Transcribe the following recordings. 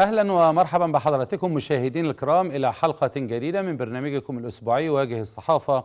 اهلا ومرحبا بحضراتكم مشاهدين الكرام الى حلقه جديده من برنامجكم الاسبوعي واجه الصحافه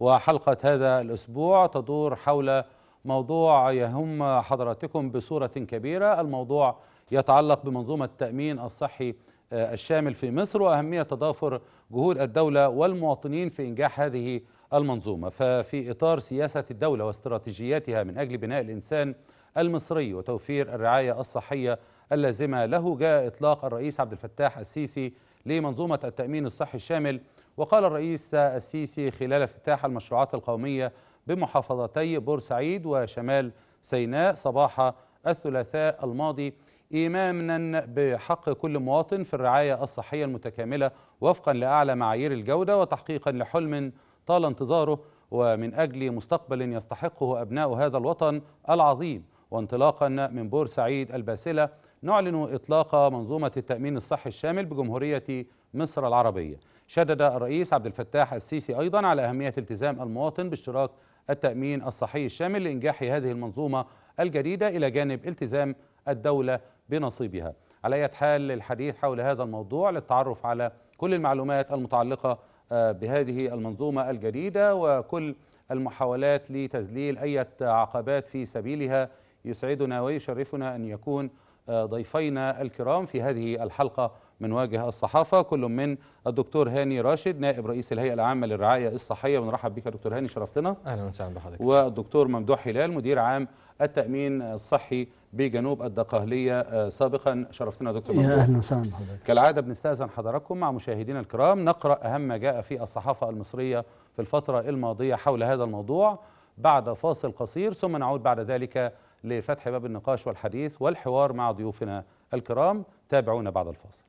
وحلقه هذا الاسبوع تدور حول موضوع يهم حضراتكم بصوره كبيره الموضوع يتعلق بمنظومه التامين الصحي آه، الشامل في مصر واهميه تضافر جهود الدوله والمواطنين في انجاح هذه المنظومه ففي اطار سياسه الدوله واستراتيجياتها من اجل بناء الانسان المصري وتوفير الرعايه الصحيه اللازمة له جاء إطلاق الرئيس عبد الفتاح السيسي لمنظومة التأمين الصحي الشامل وقال الرئيس السيسي خلال افتتاح المشروعات القومية بمحافظتي بورسعيد وشمال سيناء صباح الثلاثاء الماضي إيمانا بحق كل مواطن في الرعاية الصحية المتكاملة وفقا لأعلى معايير الجودة وتحقيقا لحلم طال انتظاره ومن أجل مستقبل يستحقه أبناء هذا الوطن العظيم وانطلاقا من بورسعيد الباسلة نعلن إطلاق منظومة التأمين الصحي الشامل بجمهورية مصر العربية شدد الرئيس عبد الفتاح السيسي أيضا على أهمية التزام المواطن باشتراك التأمين الصحي الشامل لإنجاح هذه المنظومة الجديدة إلى جانب التزام الدولة بنصيبها على أي حال الحديث حول هذا الموضوع للتعرف على كل المعلومات المتعلقة آه، بهذه المنظومة الجديدة وكل المحاولات لتذليل أي عقبات في سبيلها يسعدنا ويشرفنا أن يكون ضيفينا الكرام في هذه الحلقة من واجه الصحافة كل من الدكتور هاني راشد نائب رئيس الهيئة العامة للرعاية الصحية ونرحب بك دكتور هاني شرفتنا أهلا وسهلا بحضرتك والدكتور ممدوح هلال مدير عام التأمين الصحي بجنوب الدقهلية آه، سابقا شرفتنا دكتور ممدوح أهلا وسهلا بحضرتك كالعادة بنستأذن حضراتكم مع مشاهدينا الكرام نقرأ أهم ما جاء في الصحافة المصرية في الفترة الماضية حول هذا الموضوع بعد فاصل قصير ثم نعود بعد ذلك لفتح باب النقاش والحديث والحوار مع ضيوفنا الكرام تابعونا بعد الفاصل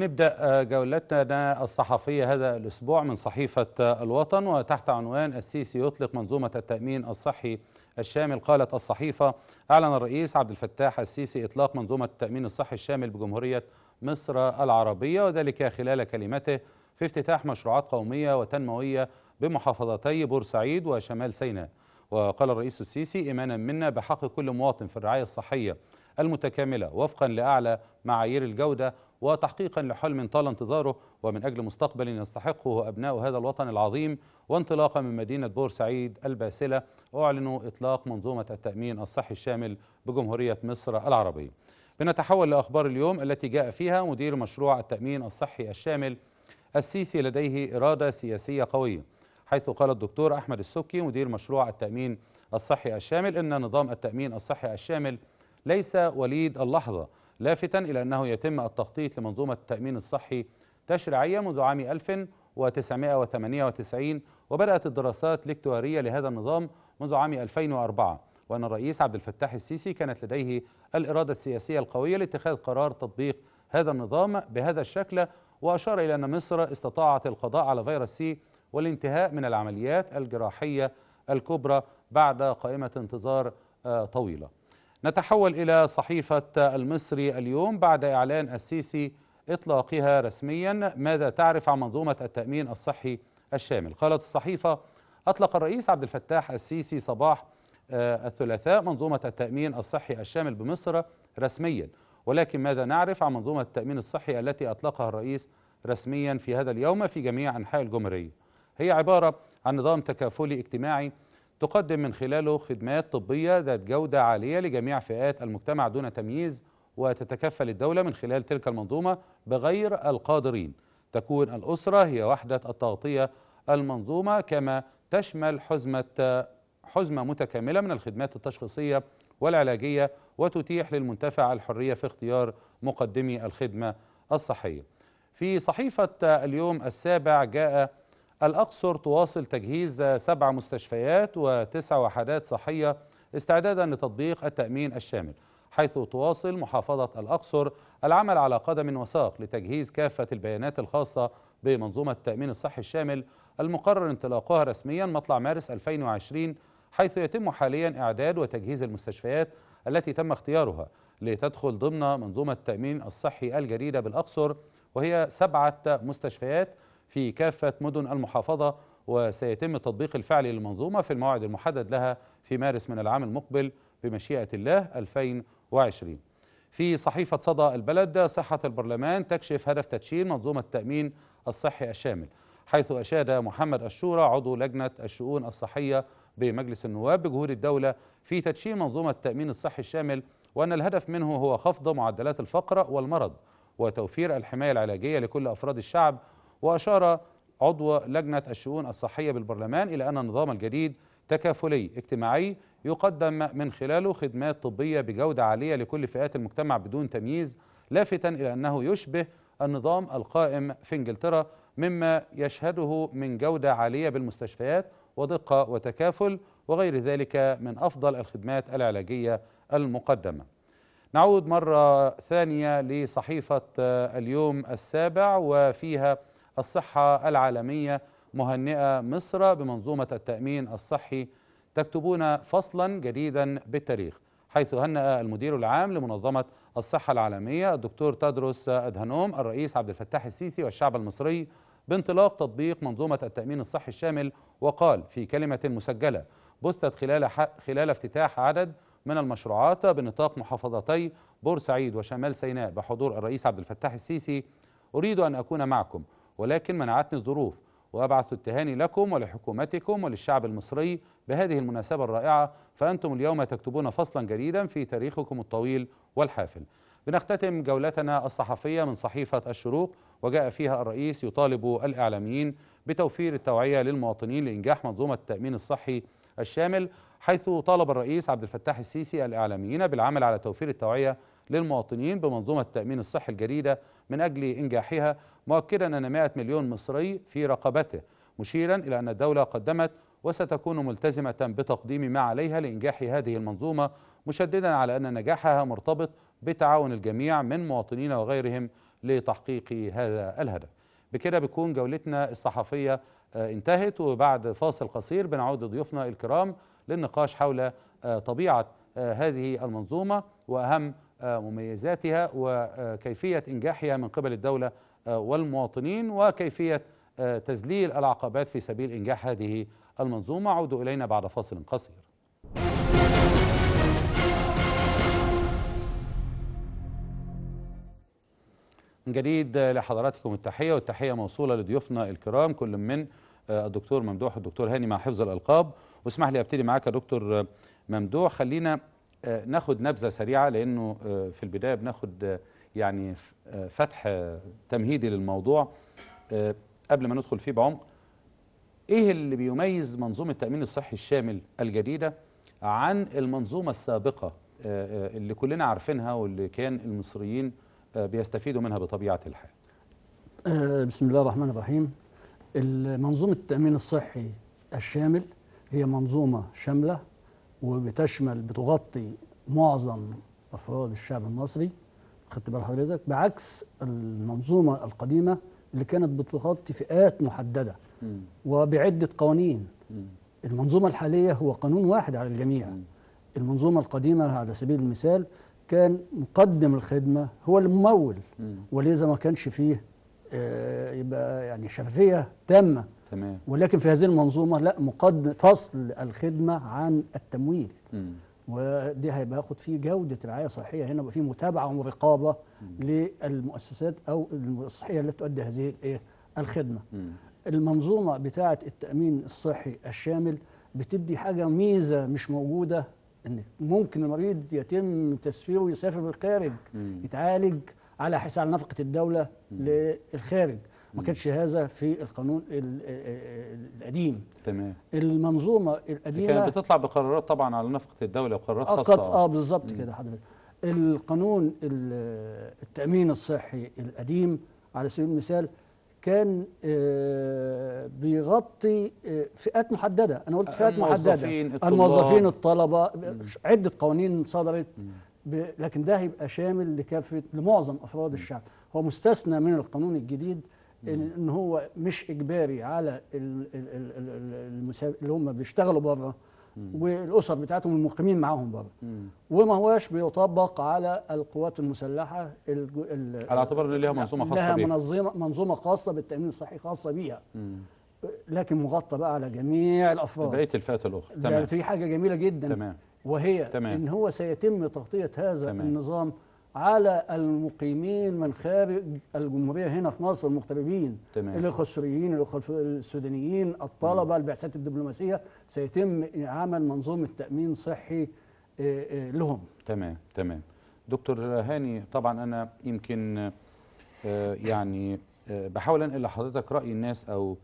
بنبدأ آه، جولتنا الصحفية هذا الأسبوع من صحيفة آه، الوطن وتحت عنوان السيسي يطلق منظومة التأمين الصحي الشامل قالت الصحيفة أعلن الرئيس عبد الفتاح السيسي إطلاق منظومة التأمين الصحي الشامل بجمهورية مصر العربية وذلك خلال كلمته في افتتاح مشروعات قومية وتنموية بمحافظتي بورسعيد وشمال سيناء وقال الرئيس السيسي إيمانا منا بحق كل مواطن في الرعاية الصحية المتكاملة وفقا لأعلى معايير الجودة وتحقيقا لحلم طال انتظاره ومن أجل مستقبل يستحقه أبناء هذا الوطن العظيم وانطلاقا من مدينة بورسعيد الباسلة أعلنوا إطلاق منظومة التأمين الصحي الشامل بجمهورية مصر العربية بنتحول لأخبار اليوم التي جاء فيها مدير مشروع التأمين الصحي الشامل السيسي لديه إرادة سياسية قوية حيث قال الدكتور أحمد السكي مدير مشروع التأمين الصحي الشامل إن نظام التأمين الصحي الشامل ليس وليد اللحظة لافتا إلى أنه يتم التخطيط لمنظومة التأمين الصحي تشريعية منذ عام 1998 وبدأت الدراسات الاكتوارية لهذا النظام منذ عام 2004 وأن الرئيس عبد الفتاح السيسي كانت لديه الإرادة السياسية القوية لاتخاذ قرار تطبيق هذا النظام بهذا الشكل وأشار إلى أن مصر استطاعت القضاء على فيروس سي والانتهاء من العمليات الجراحية الكبرى بعد قائمة انتظار آه، طويلة نتحول إلى صحيفة المصري اليوم بعد إعلان السيسي إطلاقها رسميا ماذا تعرف عن منظومة التأمين الصحي الشامل قالت الصحيفة أطلق الرئيس عبد الفتاح السيسي صباح آه، الثلاثاء منظومة التأمين الصحي الشامل بمصر رسميا ولكن ماذا نعرف عن منظومة التأمين الصحي التي أطلقها الرئيس رسميا في هذا اليوم في جميع أنحاء الجمهورية هي عبارة عن نظام تكافلي اجتماعي تقدم من خلاله خدمات طبية ذات جودة عالية لجميع فئات المجتمع دون تمييز وتتكفل الدولة من خلال تلك المنظومة بغير القادرين تكون الأسرة هي وحدة التغطية المنظومة كما تشمل حزمة حزمة متكاملة من الخدمات التشخيصية والعلاجية وتتيح للمنتفع الحرية في اختيار مقدمي الخدمة الصحية في صحيفة اليوم السابع جاء الأقصر تواصل تجهيز سبع مستشفيات وتسع وحدات صحية استعدادا لتطبيق التأمين الشامل حيث تواصل محافظة الأقصر العمل على قدم وساق لتجهيز كافة البيانات الخاصة بمنظومة التأمين الصحي الشامل المقرر انطلاقها رسميا مطلع مارس 2020 حيث يتم حاليا إعداد وتجهيز المستشفيات التي تم اختيارها لتدخل ضمن منظومة التأمين الصحي الجديدة بالأقصر وهي سبعة مستشفيات في كافة مدن المحافظة وسيتم التطبيق الفعلي للمنظومة في الموعد المحدد لها في مارس من العام المقبل بمشيئة الله 2020 في صحيفة صدى البلد صحة البرلمان تكشف هدف تدشين منظومة التأمين الصحي الشامل حيث أشاد محمد الشورى عضو لجنة الشؤون الصحية بمجلس النواب بجهود الدولة في تدشين منظومة التأمين الصحي الشامل وأن الهدف منه هو خفض معدلات الفقر والمرض وتوفير الحماية العلاجية لكل أفراد الشعب وأشار عضو لجنة الشؤون الصحية بالبرلمان إلى أن النظام الجديد تكافلي اجتماعي يقدم من خلاله خدمات طبية بجودة عالية لكل فئات المجتمع بدون تمييز لافتا إلى أنه يشبه النظام القائم في انجلترا مما يشهده من جودة عالية بالمستشفيات ودقة وتكافل وغير ذلك من أفضل الخدمات العلاجية المقدمة نعود مرة ثانية لصحيفة اليوم السابع وفيها الصحة العالمية مهنئة مصر بمنظومة التأمين الصحي تكتبون فصلا جديدا بالتاريخ حيث هنأ المدير العام لمنظمة الصحة العالمية الدكتور تدرس أدهنوم الرئيس عبد الفتاح السيسي والشعب المصري بانطلاق تطبيق منظومة التأمين الصحي الشامل وقال في كلمة مسجلة بثت خلال, خلال افتتاح عدد من المشروعات بنطاق محافظتي بورسعيد وشمال سيناء بحضور الرئيس عبد الفتاح السيسي أريد أن أكون معكم ولكن منعتني الظروف وأبعث التهاني لكم ولحكومتكم وللشعب المصري بهذه المناسبة الرائعة فأنتم اليوم تكتبون فصلا جديدا في تاريخكم الطويل والحافل بنختتم جولتنا الصحفية من صحيفة الشروق وجاء فيها الرئيس يطالب الإعلاميين بتوفير التوعية للمواطنين لإنجاح منظومة التأمين الصحي الشامل حيث طالب الرئيس عبد الفتاح السيسي الإعلاميين بالعمل على توفير التوعية للمواطنين بمنظومة التأمين الصحي الجديدة من أجل إنجاحها مؤكدا أن 100 مليون مصري في رقبته مشيرا إلى أن الدولة قدمت وستكون ملتزمة بتقديم ما عليها لإنجاح هذه المنظومة مشددا على أن نجاحها مرتبط بتعاون الجميع من مواطنين وغيرهم لتحقيق هذا الهدف بكده بتكون جولتنا الصحفية آه، انتهت وبعد فاصل قصير بنعود ضيوفنا الكرام للنقاش حول آه، طبيعة آه، هذه المنظومة وأهم مميزاتها وكيفية إنجاحها من قبل الدولة والمواطنين وكيفية تذليل العقبات في سبيل إنجاح هذه المنظومة عودوا إلينا بعد فاصل قصير من جديد لحضراتكم التحية والتحية موصولة لضيوفنا الكرام كل من الدكتور ممدوح والدكتور هاني مع حفظ الألقاب واسمح لي أبتدي معاك يا دكتور ممدوح خلينا آه، ناخد نبذه سريعه لانه آه، في البدايه بناخد آه، يعني فتح تمهيدي للموضوع قبل ما ندخل فيه بعمق ايه اللي بيميز منظومه التامين الصحي الشامل الجديده عن المنظومه السابقه اللي كلنا عارفينها واللي كان المصريين بيستفيدوا منها بطبيعه الحال بسم الله الرحمن الرحيم منظومه التامين الصحي الشامل هي منظومه شامله وبتشمل بتغطي معظم افراد الشعب المصري خدت بال حضرتك بعكس المنظومه القديمه اللي كانت بتغطي فئات محدده وبعده قوانين المنظومه الحاليه هو قانون واحد على الجميع المنظومه القديمه على سبيل المثال كان مقدم الخدمه هو الممول ولذا ما كانش فيه آه، يبقى يعني شفافيه تامه تمام ولكن في هذه المنظومه لا مقدم فصل الخدمه عن التمويل مم. ودي هيبقى ياخد فيه جوده رعايه صحيه هنا يبقى فيه متابعه ورقابه للمؤسسات او الصحيه التي تؤدي هذه الايه الخدمه مم. المنظومه بتاعه التامين الصحي الشامل بتدي حاجه ميزه مش موجوده ان ممكن المريض يتم تسفيره ويسافر للخارج يتعالج على حساب نفقه الدوله مم. للخارج ما كانش هذا في القانون القديم تمام المنظومه القديمه كانت بتطلع بقرارات طبعا على نفقه الدوله وقرارات آه، خاصه اه بالظبط كده حضرتك القانون التامين الصحي القديم على سبيل المثال كان آه، بيغطي آه، فئات محدده انا قلت فئات الموظفين محدده الموظفين الطلبه عده قوانين صدرت لكن ده هيبقى شامل لكافه لمعظم افراد الشعب هو مستثنى من القانون الجديد ان هو مش اجباري على اللي هم بيشتغلوا بره والاسر بتاعتهم المقيمين معاهم بره وما هواش بيطبق على القوات المسلحه الـ الـ على اعتبار ان لها منظومه خاصه لها منظمه منظومه خاصه بالتامين الصحي خاصه بيها لكن مغطى بقى على جميع الافراد بقيه الفئات الاخرى تمام دي حاجه جميله جدا تمام وهي تمام. ان هو سيتم تغطيه هذا تمام. النظام على المقيمين من خارج الجمهوريه هنا في مصر المغتربين الخصريين السودانيين الطلبه البعثات الدبلوماسيه سيتم عمل منظومه تامين صحي آه، آه، لهم تمام تمام دكتور هاني طبعا انا يمكن آه، يعني بحاول انقل لحضرتك راي الناس او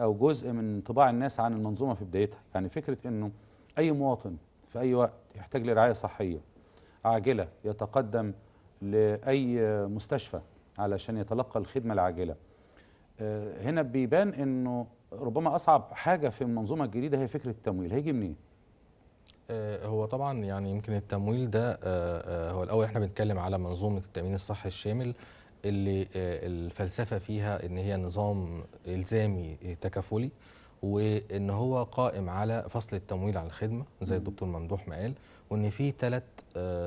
او جزء من انطباع الناس عن المنظومه في بدايتها يعني فكره انه اي مواطن في اي وقت يحتاج لرعايه صحيه عاجله يتقدم لأي مستشفى علشان يتلقى الخدمة العاجلة آه، هنا بيبان أنه ربما أصعب حاجة في المنظومة الجديدة هي فكرة التمويل هيجي منين؟ آه، هو طبعا يعني يمكن التمويل ده آه، هو الأول احنا بنتكلم على منظومة التأمين الصحي الشامل اللي الفلسفة فيها ان هي نظام إلزامي تكافلي وان هو قائم على فصل التمويل على الخدمة زي الدكتور ممدوح ما قال وان في ثلاث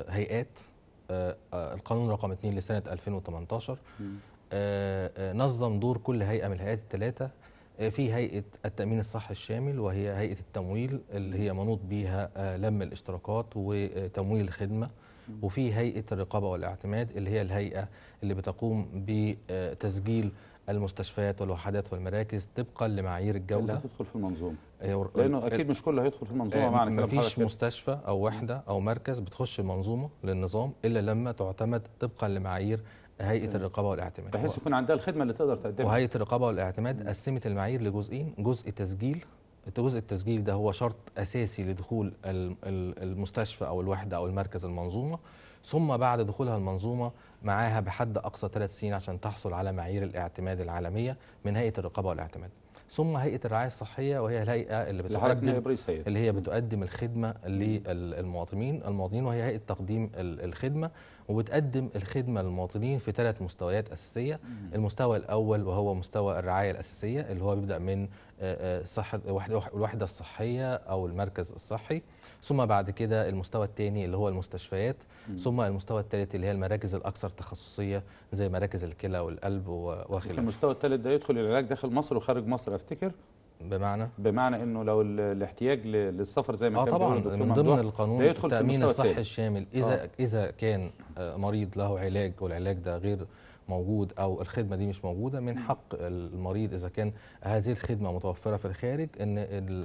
هيئات آه، آه، القانون رقم 2 لسنه 2018 آه، نظم دور كل هيئه من الهيئات الثلاثه في هيئه التامين الصحي الشامل وهي هيئه التمويل اللي هي منوط بيها لم الاشتراكات وتمويل الخدمه وفي هيئه الرقابه والاعتماد اللي هي الهيئه اللي بتقوم بتسجيل المستشفيات والوحدات والمراكز طبقا لمعايير الجوده اللي هتدخل في المنظومه لانه اكيد مش كله هيدخل في المنظومه آه، معنى كده مفيش مستشفى او وحده او مركز بتخش المنظومه للنظام الا لما تعتمد طبقا لمعايير هيئه الرقابه والاعتماد بحيث يكون عندها الخدمه اللي تقدر تقدمها وهيئه الرقابه والاعتماد قسمت المعايير لجزئين جزء تسجيل جزء التسجيل ده هو شرط اساسي لدخول المستشفى او الوحده او المركز المنظومه ثم بعد دخولها المنظومه معاها بحد أقصى ثلاث سنين عشان تحصل على معايير الاعتماد العالمية من هيئة الرقابة والاعتماد ثم هيئه الرعايه الصحيه وهي الهيئه اللي بتقدم اللي هي بتقدم الخدمه للمواطنين المواطنين وهي هيئه تقديم الخدمه وبتقدم الخدمه للمواطنين في ثلاث مستويات اساسيه المستوى الاول وهو مستوى الرعايه الاساسيه اللي هو بيبدا من آه، آه، صحه الوحده الصحيه او المركز الصحي ثم بعد كده المستوى الثاني اللي هو المستشفيات ثم المستوى الثالث اللي هي المراكز الاكثر تخصصيه زي مراكز الكلى والقلب وخلافه المستوى الثالث ده يدخل العلاج داخل مصر وخارج مصر افتكر بمعنى بمعنى انه لو الاحتياج للسفر زي ما آه كان طبعا من ضمن القانون التامين الصحي الشامل اذا آه. اذا كان آه، مريض له علاج والعلاج ده غير موجود او الخدمه دي مش موجوده من حق المريض اذا كان هذه الخدمه متوفره في الخارج ان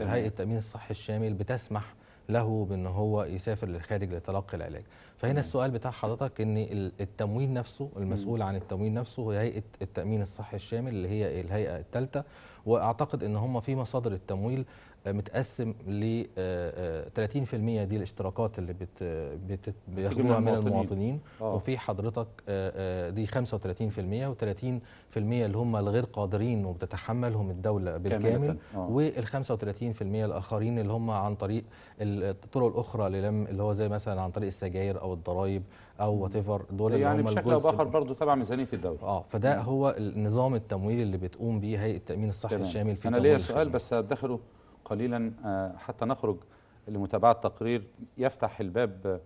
هيئه التامين الصحي الشامل بتسمح له بان هو يسافر للخارج لتلقي العلاج فهنا مم. السؤال بتاع حضرتك ان التموين نفسه المسؤول عن التموين نفسه هيئه التامين الصحي الشامل اللي هي إيه، الهيئه الثالثه واعتقد ان هم في مصادر التمويل متقسم ل 30% آه، آه، دي الاشتراكات اللي بت بت بياخدوها من المواطنين آه. وفي حضرتك آه، دي 35% و30% اللي هم الغير قادرين وبتتحملهم الدوله بالكامل آه. وال 35% الاخرين اللي هم عن طريق الطرق الاخرى اللي هو زي مثلا عن طريق السجاير او الضرايب او وات ايفر دول يعني بشكل او باخر برضه تبع ميزانيه الدوله اه فده هو النظام التمويل اللي بتقوم بيه هيئه التامين الصحي الشامل في انا ليا سؤال بس هدخله قليلا آه، حتى نخرج لمتابعة تقرير يفتح الباب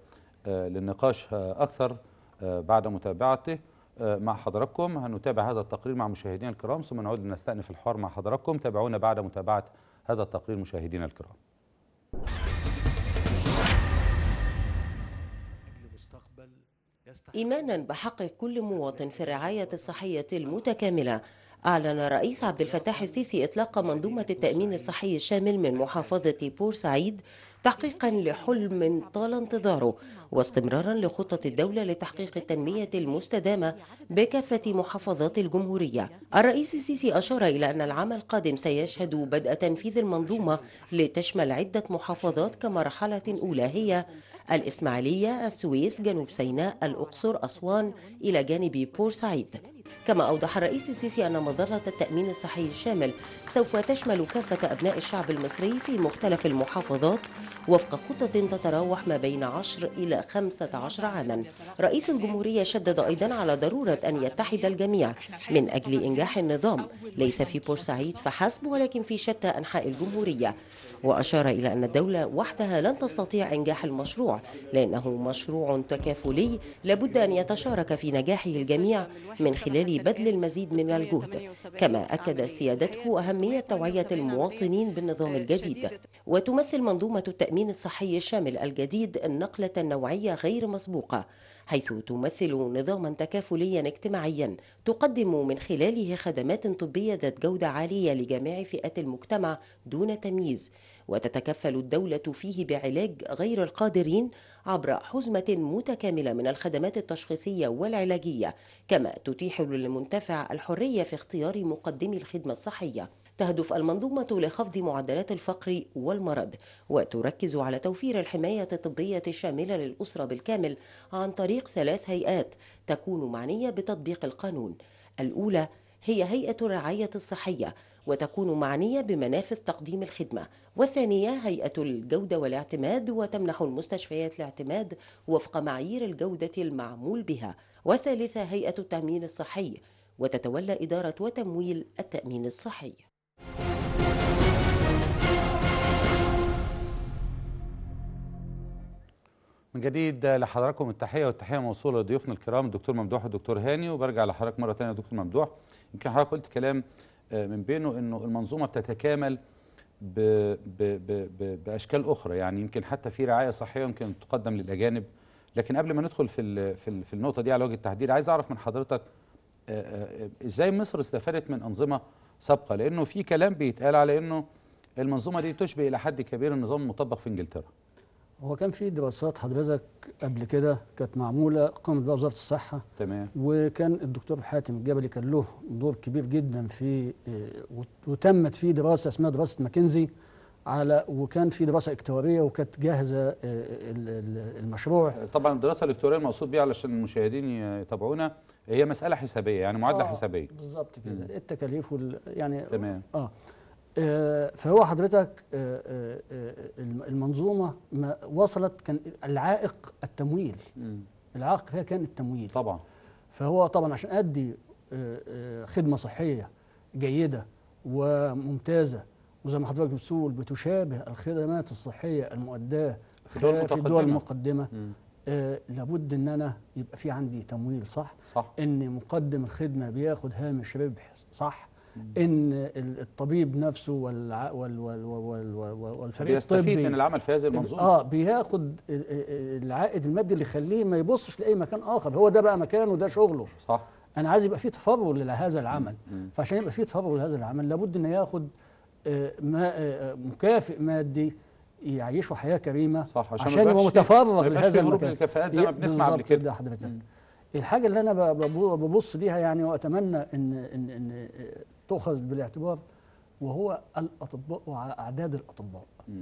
آه، للنقاش آه، أكثر بعد متابعته مع حضراتكم هنتابع هذا التقرير مع مشاهدينا الكرام ثم نعود لنستأنف الحوار مع حضراتكم تابعونا بعد متابعة هذا التقرير مشاهدينا الكرام إيمانا بحق كل مواطن في الرعاية الصحية المتكاملة أعلن الرئيس عبد الفتاح السيسي إطلاق منظومة التأمين الصحي الشامل من محافظة بورسعيد تحقيقا لحلم طال انتظاره واستمرارا لخطة الدولة لتحقيق التنمية المستدامة بكافة محافظات الجمهورية الرئيس السيسي أشار إلى أن العام القادم سيشهد بدء تنفيذ المنظومة لتشمل عدة محافظات كمرحلة أولى هي الإسماعيلية السويس جنوب سيناء الأقصر أسوان إلى جانب بورسعيد كما أوضح الرئيس السيسي أن مظلة التأمين الصحي الشامل سوف تشمل كافة أبناء الشعب المصري في مختلف المحافظات وفق خطة تتراوح ما بين 10 إلى 15 عاما رئيس الجمهورية شدد أيضا على ضرورة أن يتحد الجميع من أجل إنجاح النظام ليس في بورسعيد فحسب ولكن في شتى أنحاء الجمهورية وأشار إلى أن الدولة وحدها لن تستطيع إنجاح المشروع لأنه مشروع تكافلي لابد أن يتشارك في نجاحه الجميع من خلال بذل المزيد من الجهد كما أكد سيادته أهمية توعية المواطنين بالنظام الجديد وتمثل منظومة التأمين الصحي الشامل الجديد نقلة نوعية غير مسبوقة حيث تمثل نظاما تكافليا اجتماعيا تقدم من خلاله خدمات طبية ذات جودة عالية لجميع فئات المجتمع دون تمييز وتتكفل الدولة فيه بعلاج غير القادرين عبر حزمة متكاملة من الخدمات التشخيصية والعلاجية كما تتيح للمنتفع الحرية في اختيار مقدمي الخدمة الصحية تهدف المنظومة لخفض معدلات الفقر والمرض وتركز على توفير الحماية الطبية الشاملة للأسرة بالكامل عن طريق ثلاث هيئات تكون معنية بتطبيق القانون الأولى هي هيئة الرعاية الصحية وتكون معنية بمنافذ تقديم الخدمة والثانية هيئة الجودة والاعتماد وتمنح المستشفيات الاعتماد وفق معايير الجودة المعمول بها وثالثة هيئة التأمين الصحي وتتولى إدارة وتمويل التأمين الصحي من جديد لحضراتكم التحيه والتحيه موصوله لضيوفنا الكرام الدكتور ممدوح والدكتور هاني وبرجع لحضرتك مره ثانيه دكتور ممدوح يمكن حضرتك قلت كلام آه، من بينه انه المنظومه بتتكامل بـ بـ بـ بـ باشكال اخرى يعني يمكن حتى في رعايه صحيه يمكن تقدم للاجانب لكن قبل ما ندخل في, في النقطه دي على وجه التحديد عايز اعرف من حضرتك آه، آه، ازاي مصر استفادت من انظمه سابقه لانه في كلام بيتقال على انه المنظومه دي تشبه الى حد كبير النظام المطبق في انجلترا هو كان في دراسات حضرتك قبل كده كانت معموله قامت بها وزاره الصحه تمام وكان الدكتور حاتم الجبلي كان له دور كبير جدا في آه، وتمت في دراسه اسمها دراسه ماكنزي على وكان في دراسه اكتواريه وكانت جاهزه آه، المشروع طبعا الدراسه الاكتواريه المقصود بيها علشان المشاهدين يتابعونا هي مساله حسابيه يعني معادله آه حسابيه بالظبط كده التكاليف وال يعني تمام اه آه، فهو حضرتك آه، آه، المنظومة ما وصلت كان العائق التمويل العائق فيها كان التمويل طبعا فهو طبعا عشان أدي خدمة صحية جيدة وممتازة وزي ما حضرتك بتقول بتشابه الخدمات الصحية المؤداة في الدول المقدمة آه لابد ان انا يبقى في عندي تمويل صح, صح. ان مقدم الخدمه بياخد هامش ربح صح ان الطبيب نفسه والع... وال... وال... وال... والفريق الطبي من العمل في هذه المنظومه اه بياخد العائد المادي اللي يخليه ما يبصش لاي مكان اخر هو ده بقى مكانه ده شغله صح انا عايز يبقى في تفرغ لهذا العمل مم. فعشان يبقى في تفرغ لهذا العمل لابد انه ياخد آه، ما آه، مكافئ مادي يعيشوا حياه كريمه صح عشان, عشان يبقى متفرغ لهذا المكان الكفاءات زي ما بنسمع قبل كده حضرتك الحاجه اللي انا ببص ليها يعني واتمنى ان ان ان تؤخذ بالاعتبار وهو الاطباء واعداد الاطباء م.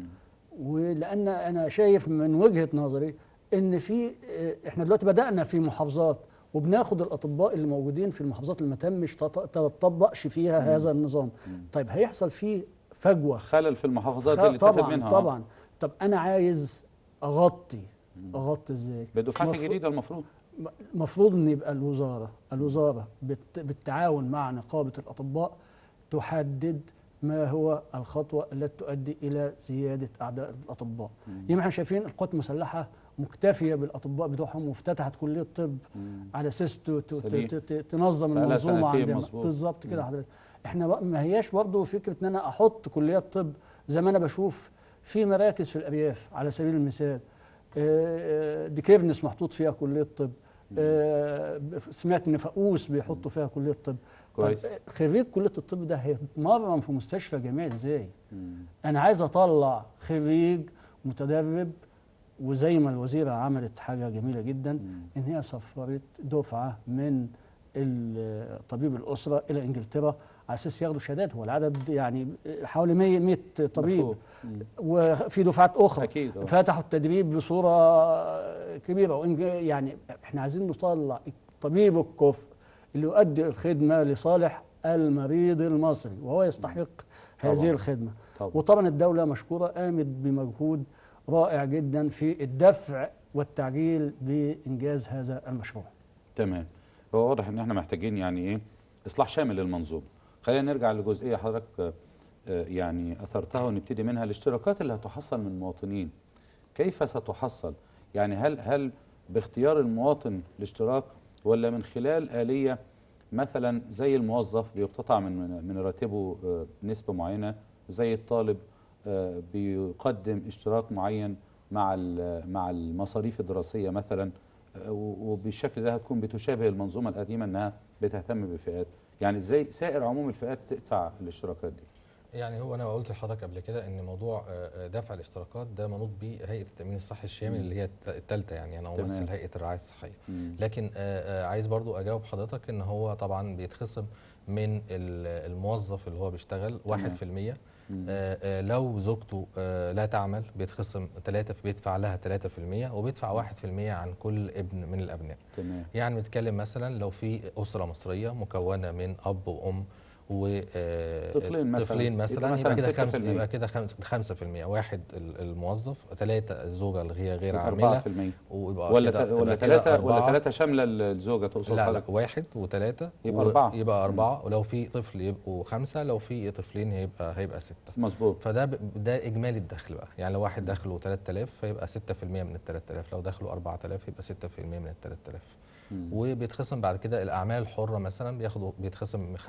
ولان انا شايف من وجهه نظري ان في احنا دلوقتي بدانا في محافظات وبناخد الاطباء اللي موجودين في المحافظات اللي ما تمش تطبقش فيها م. هذا النظام م. طيب هيحصل فيه فجوه خلل في المحافظات خلل اللي اتاخد منها طبعا طب انا عايز اغطي اغطي ازاي بدفعات جديده المفروض المفروض ان يبقى الوزاره الوزاره بالتعاون مع نقابه الاطباء تحدد ما هو الخطوه التي تؤدي الى زياده اعداد الاطباء يعني احنا شايفين القوات المسلحه مكتفيه بالاطباء بتوعهم وافتتحت كليه طب على اساس تنظم المنظومه عندنا بالظبط كده حضرتك احنا ما هياش برضه فكره ان انا احط كليه طب زي ما انا بشوف في مراكز في الارياف على سبيل المثال آه، آه، ديكيرنس محطوط فيها كليه طب آه، سمعت ان فاقوس بيحطوا فيها كليه طب كويس خريج كليه الطب ده هيتمرن في مستشفى جامعي ازاي؟ انا عايز اطلع خريج متدرب وزي ما الوزيره عملت حاجه جميله جدا مم. ان هي سفرت دفعه من طبيب الاسره الى انجلترا على اساس ياخدوا شهادات هو العدد يعني حوالي 100 100 طبيب وفي دفعات اخرى أكيد أه. فتحوا التدريب بصوره كبيره يعني احنا عايزين نطلع طبيب الكفء اللي يؤدي الخدمه لصالح المريض المصري وهو يستحق طبعا. هذه الخدمه طبعا. وطبعا الدوله مشكوره قامت بمجهود رائع جدا في الدفع والتعجيل بانجاز هذا المشروع تمام هو واضح ان احنا محتاجين يعني ايه اصلاح شامل للمنظومه خلينا نرجع لجزئيه حضرتك آه، يعني اثرتها ونبتدي منها الاشتراكات اللي هتحصل من المواطنين كيف ستحصل يعني هل هل باختيار المواطن الاشتراك ولا من خلال آلية مثلا زي الموظف بيقتطع من من راتبه آه، نسبة معينة زي الطالب آه، بيقدم اشتراك معين مع مع المصاريف الدراسية مثلا وبالشكل ده هتكون بتشابه المنظومة القديمة انها بتهتم بفئات يعني ازاي سائر عموم الفئات تقطع الاشتراكات دي يعني هو انا قلت لحضرتك قبل كده ان موضوع آه، آه، دفع الاشتراكات ده منوط بهيئه التامين الصحي الشامل اللي هي الثالثه يعني انا ممثل هيئه الرعايه الصحيه مم. لكن آه، عايز برضو اجاوب حضرتك ان هو طبعا بيتخصم من الموظف اللي هو بيشتغل 1% آه، آه، لو زوجته آه، لا تعمل بيتخصم 3 بيدفع لها 3% وبيدفع 1% عن كل ابن من الابناء تمام. يعني بنتكلم مثلا لو في اسره مصريه مكونه من اب وام و آه، طفلين مثلا طفلين مثلا يبقى, يبقى كده 5 يبقى كده 5 5% واحد الموظف ثلاثه الزوجه اللي هي غير عامله ويبقى ولا ولا ثلاثه ولا ثلاثه شامله الزوجه تقصد لا, لا واحد وثلاثه يبقى اربعه يبقى اربعه ولو في طفل يبقوا خمسه لو في طفلين هيبقى هيبقى سته مظبوط فده ده اجمالي الدخل بقى يعني لو واحد دخله 3000 فيبقى 6% من ال 3000 لو دخله 4000 يبقى 6% من ال 3000 وبيتخصم بعد كده الاعمال الحره مثلا بياخدوا بيتخصم 5%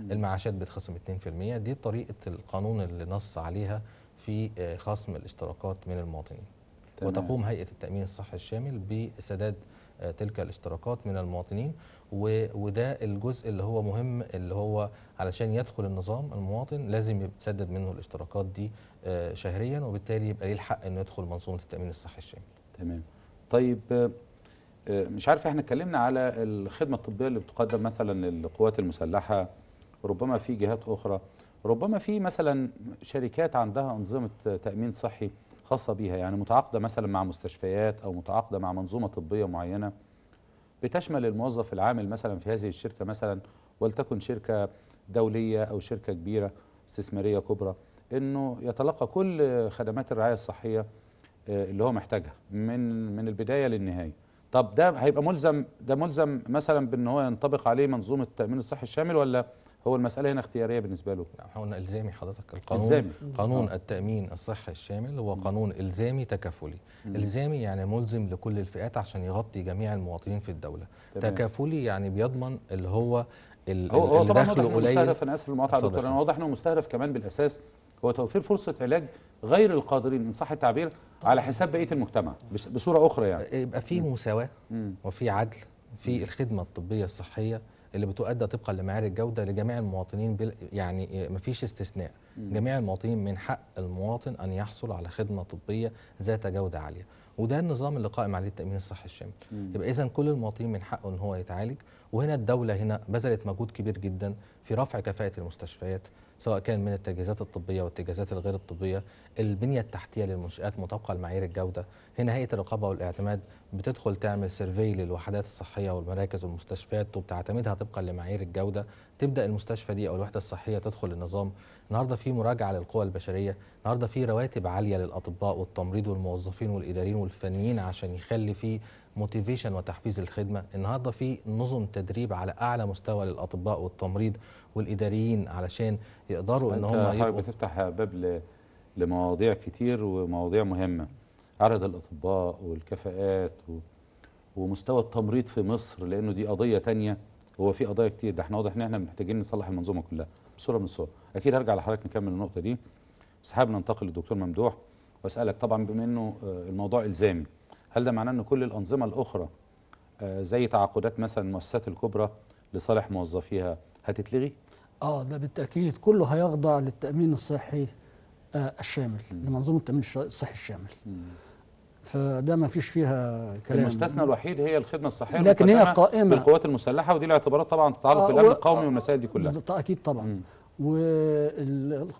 المعاشات بيتخصم 2% دي طريقه القانون اللي نص عليها في آه، خصم الاشتراكات من المواطنين تمام. وتقوم هيئه التامين الصحي الشامل بسداد آه، تلك الاشتراكات من المواطنين وده الجزء اللي هو مهم اللي هو علشان يدخل النظام المواطن لازم يتسدد منه الاشتراكات دي آه، شهريا وبالتالي يبقى ليه الحق انه يدخل منظومه التامين الصحي الشامل. تمام. طيب مش عارف احنا اتكلمنا على الخدمه الطبيه اللي بتقدم مثلا للقوات المسلحه ربما في جهات اخرى ربما في مثلا شركات عندها انظمه تامين صحي خاصه بيها يعني متعاقده مثلا مع مستشفيات او متعاقده مع منظومه طبيه معينه بتشمل الموظف العامل مثلا في هذه الشركه مثلا ولتكن شركه دوليه او شركه كبيره استثماريه كبرى انه يتلقى كل خدمات الرعايه الصحيه آه، اللي هو محتاجها من من البدايه للنهايه طب ده هيبقى ملزم ده ملزم مثلا بان هو ينطبق عليه منظومه التامين الصحي الشامل ولا هو المساله هنا اختياريه بالنسبه له؟ احنا قلنا الزامي حضرتك القانون إلزامي. قانون آه. التامين الصحي الشامل هو قانون الزامي تكافلي، مم. الزامي يعني ملزم لكل الفئات عشان يغطي جميع المواطنين في الدوله، تمام. تكافلي يعني بيضمن اللي هو هو طبعا هو مستهدف انا اسف المقاطعه يا دكتور انا واضح انه مستهدف كمان بالاساس هو توفير فرصه علاج غير القادرين ان صح التعبير على حساب بقيه المجتمع بصوره اخرى يعني يبقى في مساواه وفي عدل في الخدمه الطبيه الصحيه اللي بتؤدى طبقا لمعايير الجوده لجميع المواطنين بل يعني مفيش استثناء جميع المواطنين من حق المواطن ان يحصل على خدمه طبيه ذات جوده عاليه وده النظام اللي قائم عليه التامين الصحي الشامل يبقى اذا كل المواطنين من حقه ان هو يتعالج وهنا الدوله هنا بذلت مجهود كبير جدا في رفع كفاءه المستشفيات سواء كان من التجهيزات الطبيه والتجهيزات الغير الطبيه البنيه التحتيه للمنشات مطابقه لمعايير الجوده هنا هيئه الرقابه والاعتماد بتدخل تعمل سيرفي للوحدات الصحيه والمراكز والمستشفيات وبتعتمدها طبقا لمعايير الجوده تبدا المستشفى دي او الوحده الصحيه تدخل النظام النهارده في مراجعه للقوى البشريه النهارده في رواتب عاليه للاطباء والتمريض والموظفين والاداريين والفنيين عشان يخلي في موتيفيشن وتحفيز الخدمه النهارده في نظم تدريب على اعلى مستوى للاطباء والتمريض والاداريين علشان يقدروا ان هم يبقوا بتفتح باب لمواضيع كتير ومواضيع مهمه عدد الأطباء والكفاءات و... ومستوى التمريض في مصر لأنه دي قضية تانية هو في قضايا كتير ده احنا واضح ان احنا محتاجين نصلح المنظومة كلها بصورة من الصور أكيد هرجع لحضرتك نكمل النقطة دي بس حابب ننتقل للدكتور ممدوح وأسألك طبعا بما أنه آه، الموضوع إلزامي هل ده معناه أن كل الأنظمة الأخرى آه، زي تعاقدات مثلا المؤسسات الكبرى لصالح موظفيها هتتلغي؟ اه ده بالتاكيد كله هيخضع للتامين الصحي آه، الشامل لمنظومه التامين الصحي الشامل م. فده ما فيش فيها كلام المستثنى الوحيد هي الخدمه الصحيه لكن هي قائمه بالقوات المسلحه ودي الاعتبارات طبعا تتعلق بالامن آه، القومي والمسائل دي كلها اكيد طبعا م.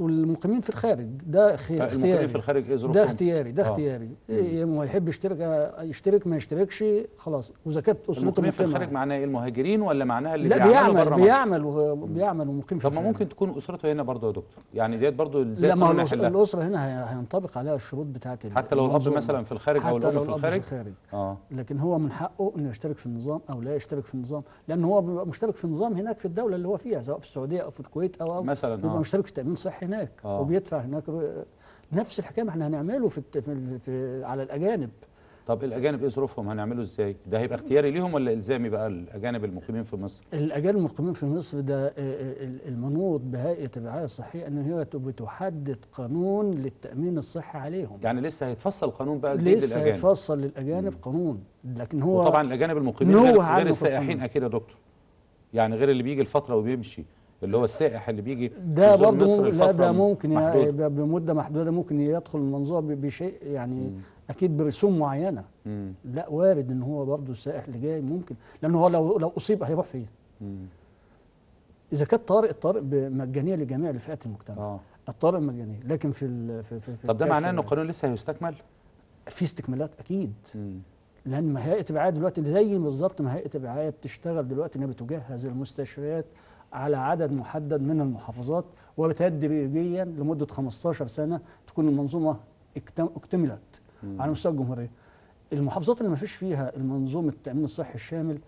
والمقيمين في الخارج ده خير اختياري في الخارج ايه ده اختياري ده آه. اختياري آه. ما يحب يشترك يشترك ما يشتركش خلاص وزكاه اسرته المقيمين في الخارج معناه ايه المهاجرين ولا معناها اللي لا بيعمل بره بيعمل و... بيعمل ومقيم في طب ما ممكن تكون اسرته هنا برضه يا دكتور يعني ديت برضه زي لا ما الاسره هنا هينطبق عليها الشروط بتاعت حتى لو الاب مثلا في الخارج او الام في الخارج, في الخارج. آه. لكن هو من حقه انه يشترك في النظام او لا يشترك في النظام لان هو مشترك في النظام هناك في الدوله اللي هو فيها سواء في السعوديه او في الكويت او مثلا بيبقى آه. مشترك في التامين الصحي هناك آه. وبيدفع هناك نفس الحكايه ما احنا هنعمله في, في, على الاجانب طب الاجانب ايه ظروفهم هنعمله ازاي ده هيبقى اختياري ليهم ولا الزامي بقى الاجانب المقيمين في مصر الاجانب المقيمين في مصر ده آه، آه، المنوط بهيئه الرعايه الصحيه ان هي بتحدد قانون للتامين الصحي عليهم يعني لسه هيتفصل قانون بقى جديد للاجانب لسه هيتفصل للاجانب قانون لكن هو وطبعا الاجانب المقيمين غير, غير السائحين اكيد يا دكتور يعني غير اللي بيجي الفتره وبيمشي اللي هو السائح اللي بيجي ده برضه لا ده ممكن محدودة. بمده محدوده ممكن يدخل المنظومه بشيء يعني م. اكيد برسوم معينه م. لا وارد ان هو برضه السائح اللي جاي ممكن لان هو لو لو اصيب هيروح فين؟ اذا كانت طارئ الطارئ مجانيه لجميع فئات المجتمع آه. الطارئ مجانيه لكن في ال في, في, في طب ده معناه ان القانون يعني. لسه هيستكمل؟ في استكمالات اكيد م. لان هيئه الرعايه دلوقتي زي بالظبط ما هيئه الرعايه بتشتغل دلوقتي انها بتجهز المستشفيات على عدد محدد من المحافظات وتدريجيا لمدة 15 سنة تكون المنظومة اكتملت مم. على مستوى الجمهورية المحافظات اللي ما فيش فيها المنظومة التأمين الصحي الشامل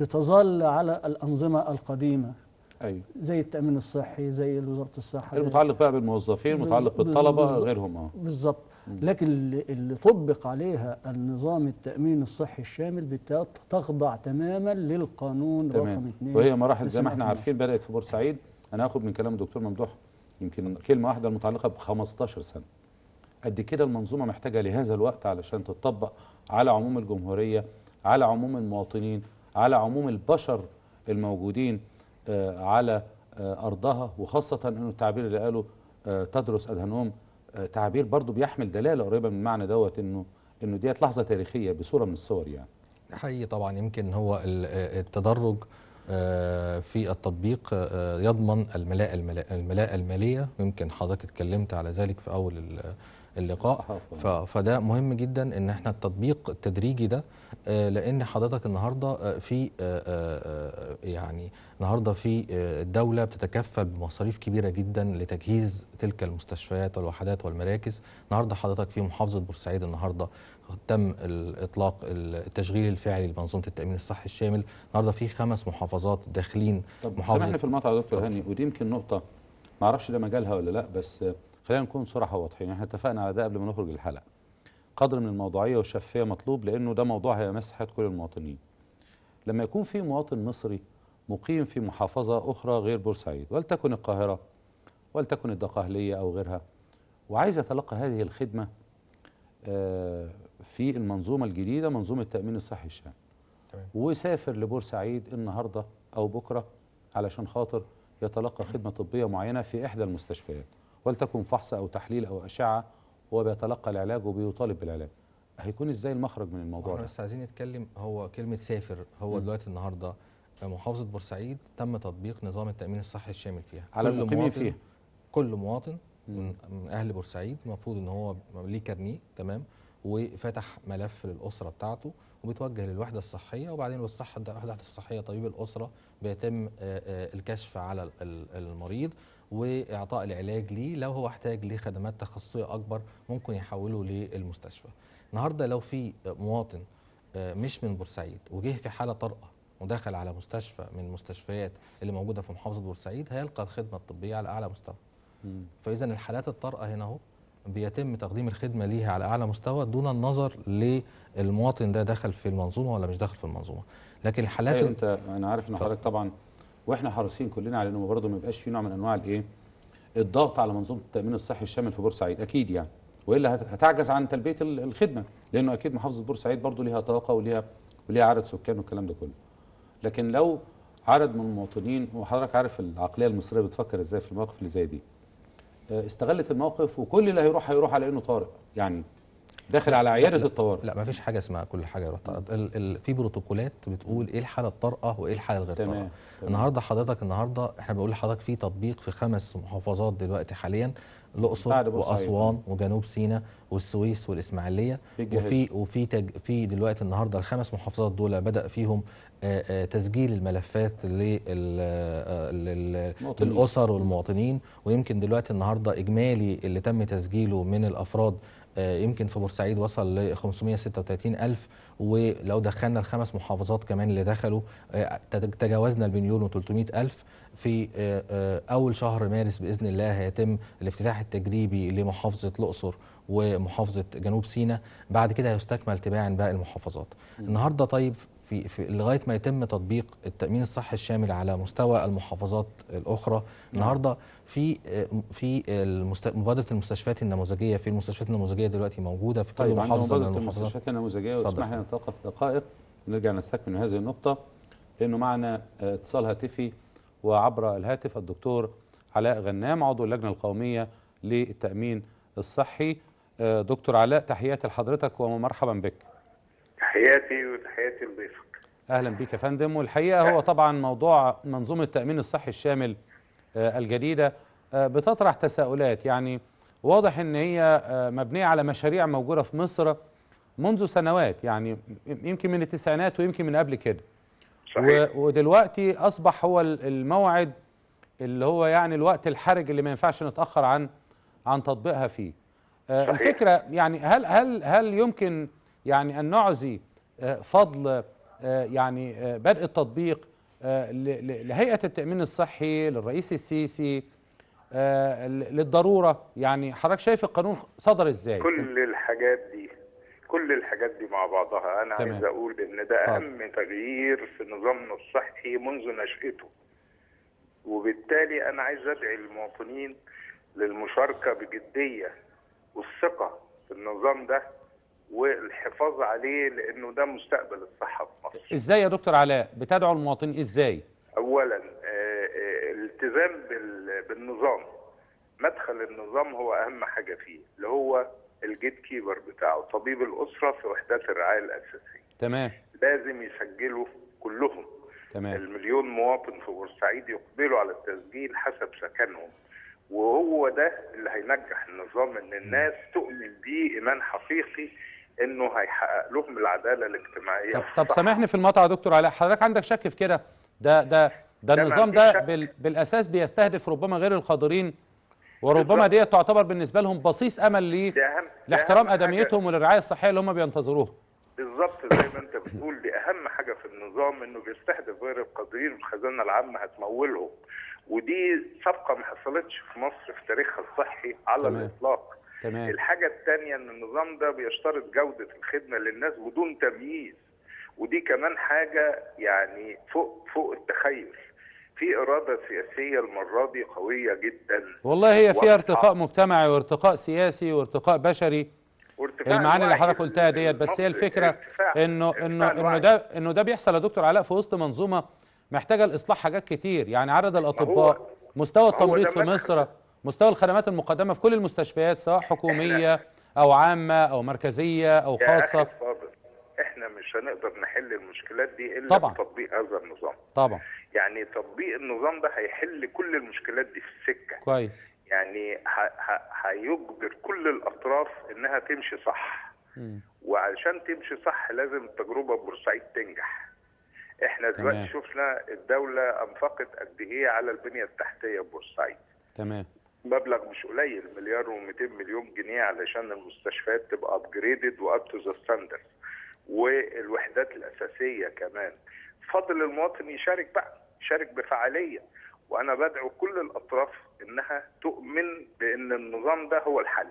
بتظل على الأنظمة القديمة أيوه. زي التامين الصحي زي وزاره الصحه المتعلق بقى بالموظفين المتعلق بالطلبه غيرهم اه بالظبط لكن اللي طبق عليها النظام التامين الصحي الشامل بتخضع تماما للقانون تمام. رقم 2 وهي مراحل زي ما احنا عارفين بدات في بورسعيد انا هاخد من كلام الدكتور ممدوح يمكن كلمه واحده المتعلقه ب 15 سنه قد كده المنظومه محتاجه لهذا الوقت علشان تطبق على عموم الجمهوريه على عموم المواطنين على عموم البشر الموجودين آه، على آه، أرضها وخاصة أنه التعبير اللي قاله آه، تدرس ادهنوم تعبير برضه بيحمل دلالة قريبة من معنى دوت أنه أنه ديت لحظة تاريخية بصورة من الصور يعني حقيقي طبعا يمكن هو التدرج في التطبيق يضمن الملاءة الملاءة المالية يمكن حضرتك اتكلمت على ذلك في أول اللقاء فده مهم جدا ان احنا التطبيق التدريجي ده آه، لان حضرتك النهارده آه، في آه، يعني النهارده في الدوله بتتكفل بمصاريف كبيره جدا لتجهيز تلك المستشفيات والوحدات والمراكز النهارده حضرتك في محافظه بورسعيد النهارده تم اطلاق التشغيل الفعلي لمنظومه التامين الصحي الشامل النهارده في خمس محافظات داخلين محافظه سامحني في المقطع يا دكتور هاني ودي يمكن نقطه ما اعرفش ده مجالها ولا لا بس خلينا نكون صراحه وواضحين احنا اتفقنا على ده قبل ما نخرج الحلقه قدر من الموضوعية والشفافية مطلوب لأنه ده موضوع هيمس حياة كل المواطنين لما يكون في مواطن مصري مقيم في محافظة أخرى غير بورسعيد ولتكن القاهرة ولتكن الدقهلية أو غيرها وعايز يتلقى هذه الخدمة آه، في المنظومة الجديدة منظومة التأمين الصحي الشامل وسافر لبورسعيد النهاردة أو بكرة علشان خاطر يتلقى خدمة طبية معينة في إحدى المستشفيات ولتكن فحص أو تحليل أو أشعة هو بيتلقى العلاج وبيطالب بالعلاج هيكون ازاي المخرج من الموضوع ده؟ بس عايزين نتكلم هو كلمه سافر هو م. دلوقتي النهارده آه، محافظه بورسعيد تم تطبيق نظام التامين الصحي الشامل فيها على كل مواطن فيها. كل مواطن من, من اهل بورسعيد المفروض ان هو ليه كارنيه تمام وفتح ملف للاسره بتاعته وبيتوجه للوحده الصحيه وبعدين بالصحه الوحده الصحيه طبيب الاسره بيتم آه، آه، الكشف على المريض واعطاء العلاج ليه لو هو احتاج لخدمات تخصصيه اكبر ممكن يحوله للمستشفى النهارده لو في مواطن آه، مش من بورسعيد وجه في حاله طارئه ودخل على مستشفى من المستشفيات اللي موجوده في محافظه بورسعيد هيلقى الخدمه الطبيه على اعلى مستوى فاذا الحالات الطارئه هنا اهو بيتم تقديم الخدمه ليها على اعلى مستوى دون النظر للمواطن ده دخل في المنظومه ولا مش داخل في المنظومه لكن الحالات أيوة انت انا عارف ان حضرتك طبعا واحنا حريصين كلنا على انه برضه ما يبقاش في نوع من انواع الايه الضغط على منظومه التامين الصحي الشامل في بورسعيد اكيد يعني والا هتعجز عن تلبيه الخدمه لانه اكيد محافظه بورسعيد برضه ليها طاقه وليها وليها عدد سكان والكلام ده كله لكن لو عدد من المواطنين وحضرتك عارف العقليه المصريه بتفكر ازاي في المواقف اللي زي دي آه، استغلت الموقف وكل اللي هيروح هيروح على انه طارئ يعني داخل على عياده لا الطوارئ لا ما فيش حاجه اسمها كل حاجه يروح في بروتوكولات بتقول ايه الحاله الطارئه وايه الحاله الغير طارئه النهارده حضرتك النهارده احنا بنقول لحضرتك في تطبيق في خمس محافظات دلوقتي حاليا الاقصر واسوان وجنوب سيناء والسويس والاسماعيليه وفي وفي تج في دلوقتي النهارده الخمس محافظات دول بدا فيهم تسجيل الملفات للاسر والمواطنين ويمكن دلوقتي النهارده اجمالي اللي تم تسجيله من الافراد آه، يمكن في بورسعيد وصل ل 536 ألف ولو دخلنا الخمس محافظات كمان اللي دخلوا آه، تجاوزنا المليون و 300 ألف في آه، أول شهر مارس بإذن الله هيتم الافتتاح التجريبي لمحافظة الأقصر ومحافظة جنوب سيناء بعد كده هيستكمل تباعا باقي المحافظات النهاردة طيب في, في لغايه ما يتم تطبيق التامين الصحي الشامل على مستوى المحافظات الاخرى نعم. النهارده في في مبادره المستشفيات النموذجيه في المستشفيات النموذجيه دلوقتي موجوده في كل طيب محافظه من المستشفيات النموذجيه واسمح لي نتوقف دقائق نرجع نستكمل هذه النقطه لانه معنا آه، اتصال هاتفي وعبر الهاتف الدكتور علاء غنام عضو اللجنه القوميه للتامين الصحي آه، دكتور علاء تحياتي لحضرتك ومرحبا بك تحياتي وتحياتي لضيفك اهلا بيك يا فندم والحقيقه هو طبعا موضوع منظومه التامين الصحي الشامل آه، الجديده آه، بتطرح تساؤلات يعني واضح ان هي آه، مبنيه على مشاريع موجوده في مصر منذ سنوات يعني يمكن من التسعينات ويمكن من قبل كده صحيح. ودلوقتي اصبح هو الموعد اللي هو يعني الوقت الحرج اللي ما ينفعش نتاخر عن عن تطبيقها فيه صحيح. الفكره يعني هل هل هل يمكن يعني أن نعزي آه، فضل آه، يعني آه، بدء التطبيق لهيئة التأمين الصحي للرئيس السيسي للضرورة يعني حضرتك شايف القانون صدر ازاي كل الحاجات دي كل الحاجات دي مع بعضها انا تمام. عايز اقول ان ده اهم تغيير في نظامنا الصحي منذ نشأته وبالتالي انا عايز ادعي المواطنين للمشاركه بجديه والثقه في النظام ده والحفاظ عليه لانه ده مستقبل الصحه في مصر. ازاي يا دكتور علاء بتدعو المواطنين ازاي؟ اولا آه، آه، الالتزام بالنظام مدخل النظام هو اهم حاجه فيه اللي هو الجيت كيبر بتاعه طبيب الاسره في وحدات الرعايه الاساسيه. تمام. لازم يسجلوا كلهم. تمام. المليون مواطن في بورسعيد يقبلوا على التسجيل حسب سكنهم. وهو ده اللي هينجح النظام ان الناس تؤمن بيه ايمان حقيقي انه هيحقق لهم العداله الاجتماعيه طب, طب سامحني في المقطع يا دكتور علاء حضرتك عندك شك في كده ده ده ده النظام ده بال بالاساس بيستهدف ربما غير القادرين وربما دي تعتبر بالنسبه لهم بصيص امل لاحترام ادميتهم وللرعايه الصحيه اللي هم بينتظروها بالظبط زي ما انت بتقول دي اهم حاجه في النظام انه بيستهدف غير القادرين والخزانه العامه هتمولهم ودي صفقه ما حصلتش في مصر في تاريخها الصحي على الاطلاق تمام. الحاجة الثانية ان النظام ده بيشترط جودة الخدمة للناس بدون تمييز ودي كمان حاجة يعني فوق فوق التخيل في إرادة سياسية المرة دي قوية جدا والله هي فيها ارتقاء مجتمعي وارتقاء سياسي وارتقاء بشري المعاني اللي حضرتك قلتها ديت بس هي الفكره انه انه انه ده انه ده بيحصل يا دكتور علاء في وسط منظومه محتاجه لاصلاح حاجات كتير يعني عدد الاطباء مستوى التمريض في مصر مستوى الخدمات المقدمة في كل المستشفيات سواء حكومية أو عامة أو مركزية أو خاصة احنا مش هنقدر نحل المشكلات دي الا طبعا. بتطبيق هذا النظام طبعا يعني تطبيق النظام ده هيحل كل المشكلات دي في السكه كويس يعني هيجبر كل الاطراف انها تمشي صح م. وعلشان تمشي صح لازم التجربه بورسعيد تنجح احنا دلوقتي شفنا الدوله انفقت قد ايه على البنيه التحتيه بورسعيد تمام مبلغ مش قليل مليار و200 مليون جنيه علشان المستشفيات تبقى ابجريدد واب تو ذا ستاندرد والوحدات الاساسيه كمان فضل المواطن يشارك بقى يشارك بفعاليه وانا بدعو كل الاطراف انها تؤمن بان النظام ده هو الحل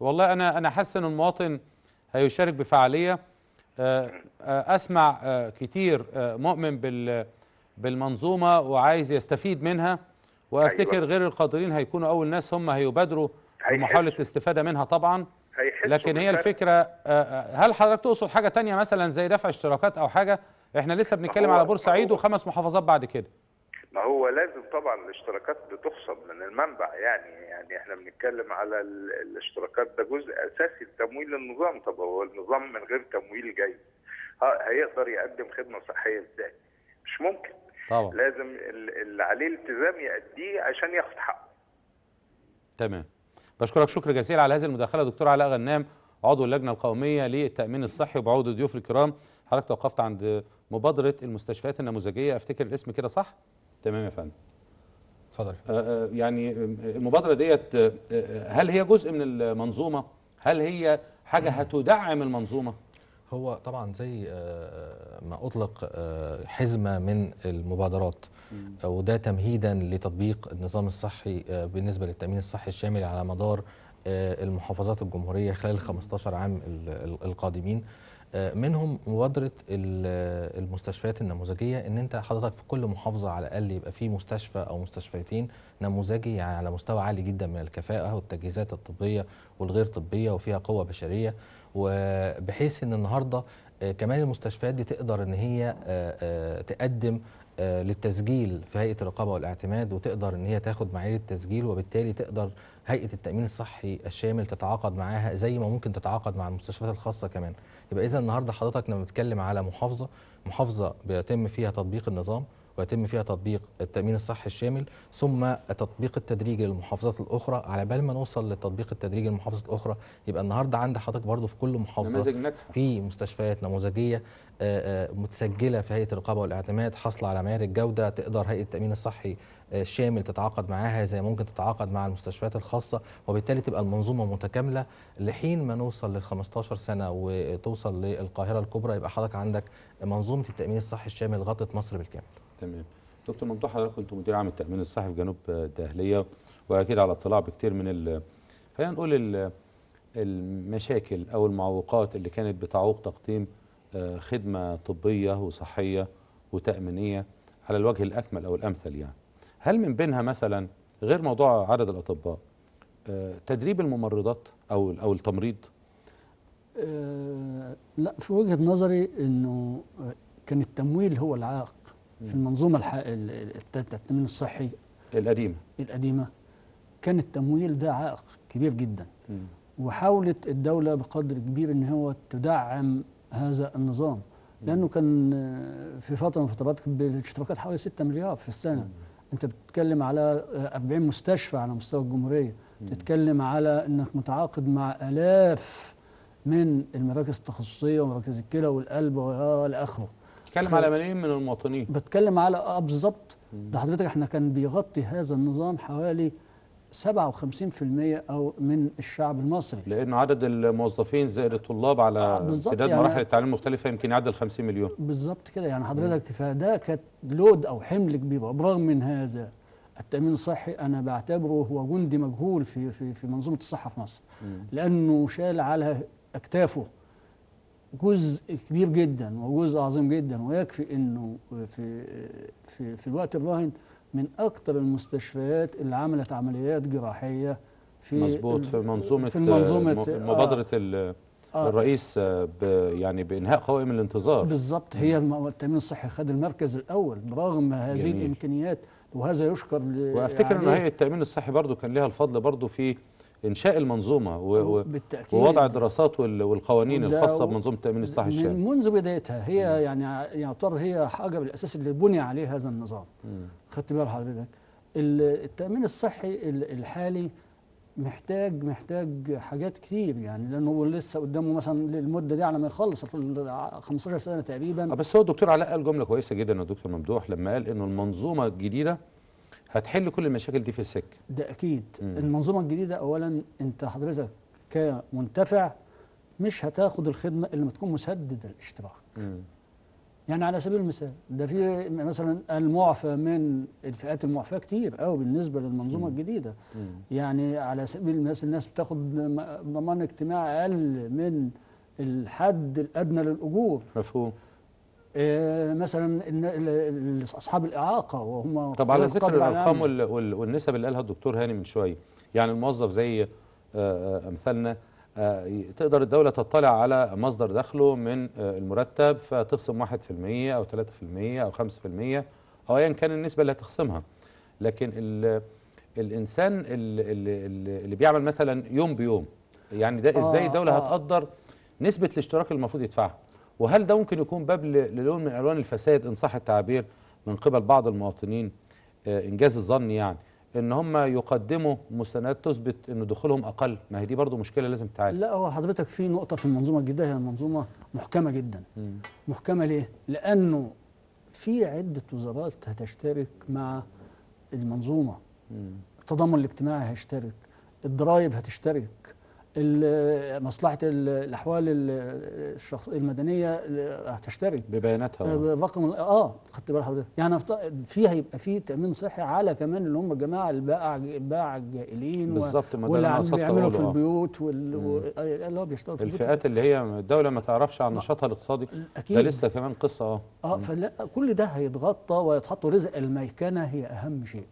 والله انا انا حاسس ان المواطن هيشارك بفعاليه آه، آه، اسمع آه، كتير مؤمن بال بالمنظومه وعايز يستفيد منها أيوة. وافتكر أيوة. غير القادرين هيكونوا اول ناس هم هيبادروا محاوله الاستفاده منها طبعا لكن هي الفكره آه، آه، هل حضرتك تقصد حاجه تانية مثلا زي دفع اشتراكات او حاجه احنا لسه بنتكلم على بورسعيد وخمس محافظات بعد كده ما هو لازم طبعا الاشتراكات بتخصم من المنبع يعني يعني احنا بنتكلم على الاشتراكات ده جزء اساسي لتمويل النظام طب هو النظام من غير تمويل جيد هيقدر يقدم خدمه صحيه ازاي؟ مش ممكن طبعا لازم اللي عليه التزام يأديه عشان ياخد حقه تمام بشكرك شكر جزيل على هذه المداخله دكتور علاء غنام عضو اللجنه القوميه للتامين الصحي وبعود الضيوف الكرام حضرتك توقفت عند مبادره المستشفيات النموذجيه افتكر الاسم كده صح تمام يا فندم اتفضل أه، أه، يعني المبادره ديت أه، هل هي جزء من المنظومه هل هي حاجه هتدعم المنظومه هو طبعا زي آه، آه، ما اطلق آه، حزمه من المبادرات وده تمهيدا لتطبيق النظام الصحي بالنسبه للتامين الصحي الشامل على مدار المحافظات الجمهوريه خلال ال 15 عام القادمين منهم مبادره المستشفيات النموذجيه ان انت حضرتك في كل محافظه على الاقل يبقى في مستشفى او مستشفيتين نموذجي يعني على مستوى عالي جدا من الكفاءه والتجهيزات الطبيه والغير طبيه وفيها قوه بشريه وبحيث ان النهارده آه، كمان المستشفيات دي تقدر ان هي آه، آه، تقدم للتسجيل في هيئه الرقابه والاعتماد وتقدر ان هي تاخد معايير التسجيل وبالتالي تقدر هيئه التامين الصحي الشامل تتعاقد معاها زي ما ممكن تتعاقد مع المستشفيات الخاصه كمان يبقى اذا النهارده حضرتك لما بتتكلم على محافظه محافظه بيتم فيها تطبيق النظام ويتم فيها تطبيق التامين الصحي الشامل ثم التطبيق التدريجي للمحافظات الاخرى على بال ما نوصل للتطبيق التدريجي للمحافظات الاخرى يبقى النهارده عند حضرتك برضو في كل محافظه في مستشفيات نموذجيه آه، آه، متسجله في هيئه الرقابه والاعتماد حاصله على معايير الجوده تقدر هيئه التامين الصحي آه، الشامل تتعاقد معاها زي ممكن تتعاقد مع المستشفيات الخاصه وبالتالي تبقى المنظومه متكامله لحين ما نوصل لل 15 سنه وتوصل للقاهره الكبرى يبقى حضرتك عندك منظومه التامين الصحي الشامل غطت مصر بالكامل. تمام دكتور ممدوح حضرتك كنت مدير عام التامين الصحي في جنوب الدهليه واكيد على اطلاع بكثير من ال... خلينا نقول ال... المشاكل او المعوقات اللي كانت بتعوق تقديم آه، خدمه طبيه وصحيه وتامينيه على الوجه الاكمل او الامثل يعني هل من بينها مثلا غير موضوع عدد الاطباء آه، تدريب الممرضات او او التمريض آه، لا في وجهه نظري انه كان التمويل هو العائق في المنظومة التأمين الصحي القديمة القديمة كان التمويل ده عائق كبير جدا م. وحاولت الدولة بقدر كبير ان هو تدعم هذا النظام لانه كان في فتره من الفترات بالاشتراكات حوالي 6 مليار في السنه م. انت بتتكلم على 40 مستشفى على مستوى الجمهوريه بتتكلم على انك متعاقد مع الاف من المراكز التخصصيه ومراكز الكلى والقلب والى اخره بتتكلم على ملايين من المواطنين بتكلم على اه بالظبط ده حضرتك احنا كان بيغطي هذا النظام حوالي 57% او من الشعب المصري لانه عدد الموظفين زائد الطلاب على آه، امتداد يعني مراحل التعليم المختلفه يمكن يعدل 50 مليون بالظبط كده يعني حضرتك فده كانت لود او حمل كبير برغم من هذا التامين الصحي انا بعتبره هو جندي مجهول في في في منظومه الصحه في مصر لانه شال على اكتافه جزء كبير جدا وجزء عظيم جدا ويكفي انه في في في الوقت الراهن من اكثر المستشفيات اللي عملت عمليات جراحيه في مظبوط في منظومه في منظومه آه، مبادره آه آه الرئيس يعني بانهاء قوائم الانتظار بالظبط هي التامين الصحي خد المركز الاول برغم هذه جميل. الامكانيات وهذا يشكر وافتكر ان يعني هيئه التامين الصحي برضو كان لها الفضل برضو في انشاء المنظومه بالتأكيد ووضع الدراسات والقوانين الخاصه بمنظومه التامين الصحي الشامل منذ بدايتها هي مم. يعني يعتبر هي حاجه بالاساس اللي بني عليه هذا النظام خدت بال حضرتك التامين الصحي الحالي محتاج محتاج حاجات كتير يعني لانه لسه قدامه مثلا للمده دي على ما يخلص 15 سنه تقريبا آه، بس هو الدكتور علاء قال جمله كويسه جدا الدكتور ممدوح لما قال انه المنظومه الجديده هتحل كل المشاكل دي في السكه ده اكيد مم. المنظومه الجديده اولا انت حضرتك كمنتفع مش هتاخد الخدمه اللي ما تكون مسدده الاشتراك مم. يعني على سبيل المثال ده في مثلا المعفى من الفئات المعفاه كتير قوي بالنسبه للمنظومه مم. الجديده مم. يعني على سبيل المثال الناس بتاخد ضمان اجتماعي اقل من الحد الادنى للاجور مفهوم آه، مثلا اصحاب الاعاقه وهم طب على ذكر الارقام والنسب اللي قالها الدكتور هاني من شويه يعني الموظف زي آه، آه، امثالنا تقدر الدولة تطلع على مصدر دخله من المرتب فتخصم 1% أو 3% أو 5% أو أيا كان النسبة اللي هتخصمها لكن الإنسان اللي, اللي بيعمل مثلا يوم بيوم يعني ده إزاي الدولة هتقدر نسبة الاشتراك المفروض يدفعها وهل ده ممكن يكون باب للون من الوان الفساد ان صح التعبير من قبل بعض المواطنين آه، انجاز الظن يعني ان هم يقدموا مستندات تثبت ان دخولهم اقل ما هي دي برضو مشكله لازم تتعالج لا هو حضرتك في نقطه في المنظومه الجديده هي المنظومه محكمه جدا محكمه ليه لانه في عده وزارات هتشترك مع المنظومه التضامن الاجتماعي هيشترك الضرايب هتشترك مصلحه الاحوال الشخص المدنيه آه، هتشتري ببياناتها آه، رقم اه خدت بالك حضرتك يعني في هيبقى في تامين صحي على كمان اللي هم الجماعه الباعة الباعة الجائلين بالظبط واللي بيعملوا في البيوت واللي آه، هو بيشتغلوا في الفئات اللي هي الدوله ما تعرفش عن نشاطها الاقتصادي اكيد ده لسه كمان قصه اه اه فلا كل ده هيتغطى ويتحط رزق الميكنه هي اهم شيء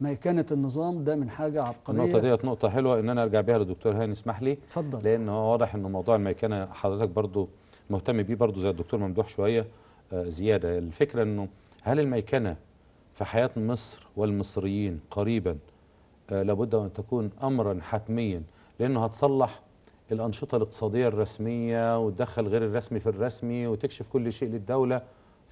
ميكنه النظام ده من حاجه عبقريه النقطه ديت نقطه حلوه ان انا ارجع بيها للدكتور هاني اسمح لي اتفضل لان هو واضح ان موضوع الميكنه حضرتك برضو مهتم بيه برضو زي الدكتور ممدوح شويه آه، زياده الفكره انه هل الميكنه في حياه مصر والمصريين قريبا آه، لابد ان تكون امرا حتميا لانه هتصلح الانشطه الاقتصاديه الرسميه وتدخل غير الرسمي في الرسمي وتكشف كل شيء للدوله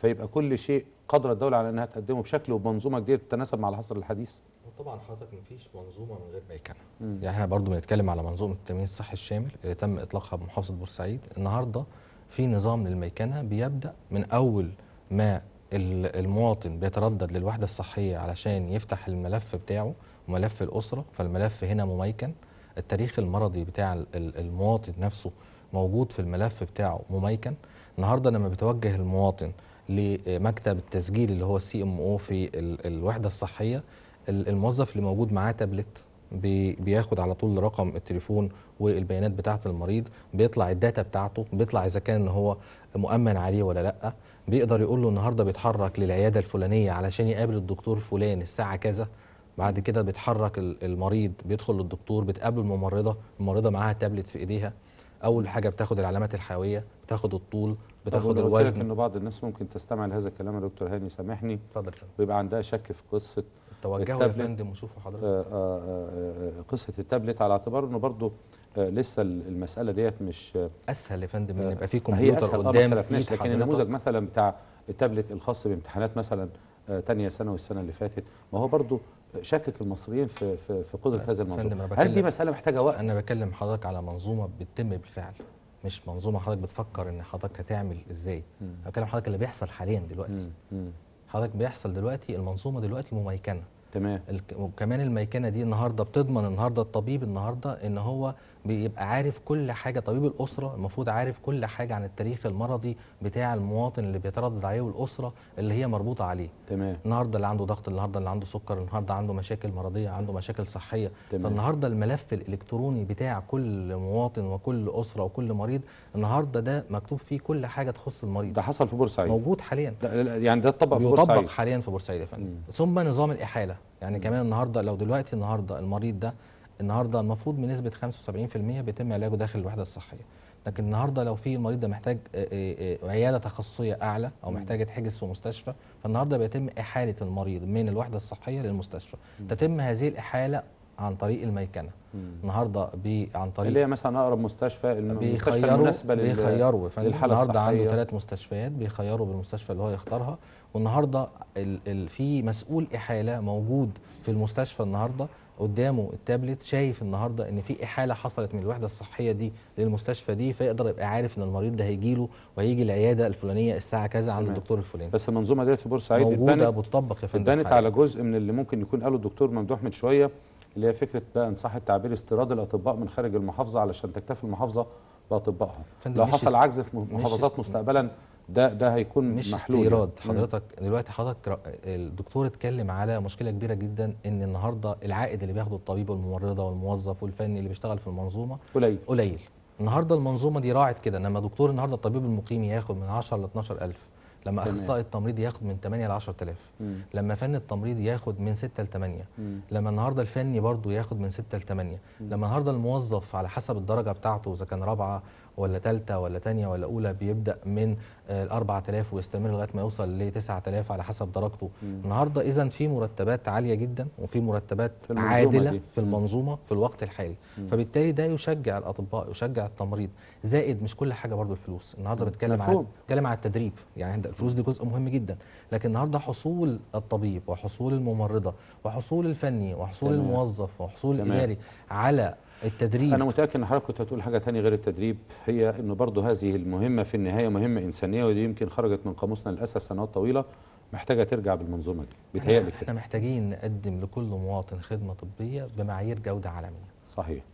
فيبقى كل شيء قادره الدوله على انها تقدمه بشكل وبمنظومه جديده تتناسب مع العصر الحديث طبعا حضرتك مفيش منظومه من غير ميكنه يعني احنا برضو بنتكلم على منظومه التامين الصحي الشامل اللي تم اطلاقها بمحافظه بورسعيد النهارده في نظام للميكنه بيبدا من اول ما المواطن بيتردد للوحده الصحيه علشان يفتح الملف بتاعه ملف الاسره فالملف هنا مميكن التاريخ المرضي بتاع المواطن نفسه موجود في الملف بتاعه مميكن النهارده لما بتوجه المواطن لمكتب التسجيل اللي هو السي ام او في الوحده الصحيه الموظف اللي موجود معاه تابلت بياخد على طول رقم التليفون والبيانات بتاعه المريض بيطلع الداتا بتاعته بيطلع اذا كان ان هو مؤمن عليه ولا لا بيقدر يقول له النهارده بيتحرك للعياده الفلانيه علشان يقابل الدكتور فلان الساعه كذا بعد كده بيتحرك المريض بيدخل للدكتور بتقابل الممرضه الممرضه معاها تابلت في ايديها اول حاجه بتاخد العلامات الحيويه بتاخد الطول بتاخد الوزن انه بعض الناس ممكن تستمع لهذا الكلام يا دكتور هاني سامحني اتفضل ويبقى عندها شك في قصه توجهوا يا فندم وشوفوا حضرتك آه، آه، آه، قصه التابلت على اعتبار انه برضه لسه المساله ديت مش اسهل يا فندم ان يبقى في كمبيوتر قدام لكن النموذج مثلا بتاع التابلت الخاص بامتحانات مثلا تانية ثانوي السنة اللي فاتت ما هو برضه شكك المصريين في في, في قدره طيب، هذا المنظومه هل دي مساله محتاجه وقت انا بكلم حضرتك على منظومه بتتم بالفعل مش منظومه حضرتك بتفكر ان حضرتك هتعمل ازاي انا بكلم حضرتك اللي بيحصل حاليا دلوقتي حضرتك بيحصل دلوقتي المنظومه دلوقتي مميكنه تمام وكمان الميكنه دي النهارده بتضمن النهارده الطبيب النهارده ان هو بيبقى عارف كل حاجه طبيب الاسره المفروض عارف كل حاجه عن التاريخ المرضي بتاع المواطن اللي بيتردد عليه والاسره اللي هي مربوطه عليه تمام النهارده اللي عنده ضغط النهارده اللي عنده سكر النهارده عنده مشاكل مرضيه عنده مشاكل صحيه تمام. فالنهارده الملف الالكتروني بتاع كل مواطن وكل اسره وكل مريض النهارده ده مكتوب فيه كل حاجه تخص المريض ده حصل في بورسعيد موجود حاليا ده يعني ده اتطبق في بورسعيد حاليا في بورسعيد يا فندم ثم نظام الاحاله يعني كمان النهارده لو دلوقتي النهارده المريض ده النهارده المفروض بنسبه 75% بيتم علاجه داخل الوحده الصحيه لكن النهارده لو في المريض ده محتاج آه، آه، آه، عياده تخصصيه اعلى او محتاج يتحجز في مستشفى فالنهارده بيتم احاله المريض من الوحده الصحيه للمستشفى تتم هذه الاحاله عن طريق الميكنه النهارده عن طريق اللي هي مثلا اقرب مستشفى المستشفى المناسبه بيخيروا النهارده عنده ثلاث مستشفيات بيخيروا بالمستشفى اللي هو يختارها والنهارده في مسؤول احاله موجود في المستشفى النهارده قدامه التابلت شايف النهارده ان في احاله حصلت من الوحده الصحيه دي للمستشفى دي فيقدر يبقى عارف ان المريض ده هيجي له وهيجي العياده الفلانيه الساعه كذا عند الدكتور الفلاني بس المنظومه ديت في بورسعيد موجوده بتطبق يا فندم اتبنت على جزء من اللي ممكن يكون قاله الدكتور ممدوح من شويه اللي هي فكره بقى ان صح التعبير استيراد الاطباء من خارج المحافظه علشان تكتفي المحافظه باطبائها لو حصل عجز في محافظات مستقبلا ده ده هيكون مش محلول استيراد يعني. حضرتك دلوقتي حضرتك الدكتور اتكلم على مشكله كبيره جدا ان النهارده العائد اللي بياخده الطبيب والممرضه والموظف والفني اللي بيشتغل في المنظومه قليل قليل النهارده المنظومه دي راعت كده لما دكتور النهارده الطبيب المقيم ياخد من 10 ل 12000 لما اخصائي التمريض ياخد من 8 ل 10000 لما فن التمريض ياخد من 6 ل 8 لما النهارده الفني برضه ياخد من 6 ل 8 لما النهارده الموظف على حسب الدرجه بتاعته اذا كان رابعه ولا ثالثه ولا ثانيه ولا اولى بيبدا من آه، ال 4000 ويستمر لغايه ما يوصل ل 9000 على حسب درجته النهارده اذا في مرتبات عاليه جدا وفي مرتبات في عادله دي. في المنظومه في الوقت الحالي مم. فبالتالي ده يشجع الاطباء يشجع التمريض زائد مش كل حاجه برضو الفلوس النهارده بنتكلم على بتكلم على التدريب يعني الفلوس دي جزء مهم جدا لكن النهارده حصول الطبيب وحصول الممرضه وحصول الفني وحصول تمام. الموظف وحصول تمام. الاداري على التدريب انا متاكد ان حضرتك كنت هتقول حاجه ثانيه غير التدريب هي انه برضه هذه المهمه في النهايه مهمه انسانيه ودي يمكن خرجت من قاموسنا للاسف سنوات طويله محتاجه ترجع بالمنظومه دي بتهيألي احنا محتاجين نقدم لكل مواطن خدمه طبيه بمعايير جوده عالميه صحيح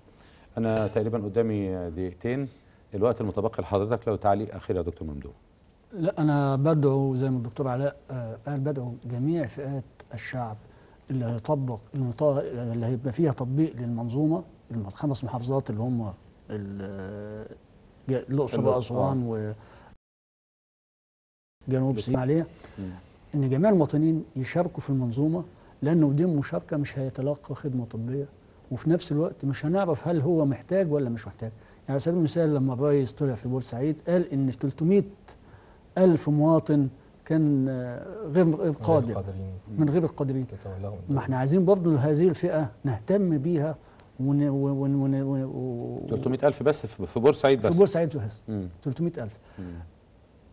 انا تقريبا قدامي دقيقتين الوقت المتبقي لحضرتك لو تعليق اخير يا دكتور ممدوح لا انا بدعو زي ما الدكتور علاء آه، قال بدعو جميع فئات الشعب اللي هيطبق اللي هيبقى فيها تطبيق للمنظومه الخمس محافظات اللي هم الاقصر واسوان آه. و جنوب سيناء ان جميع المواطنين يشاركوا في المنظومه لانه بدون مشاركه مش هيتلقى خدمه طبيه وفي نفس الوقت مش هنعرف هل هو محتاج ولا مش محتاج يعني على سبيل المثال لما الرئيس طلع في بورسعيد قال ان 300 ألف مواطن كان آه، غير قادر من غير القادرين ما احنا عايزين برضه هذه الفئه نهتم بيها ون ون ون ون 300000 بس في بورسعيد بس في بورسعيد بس 300000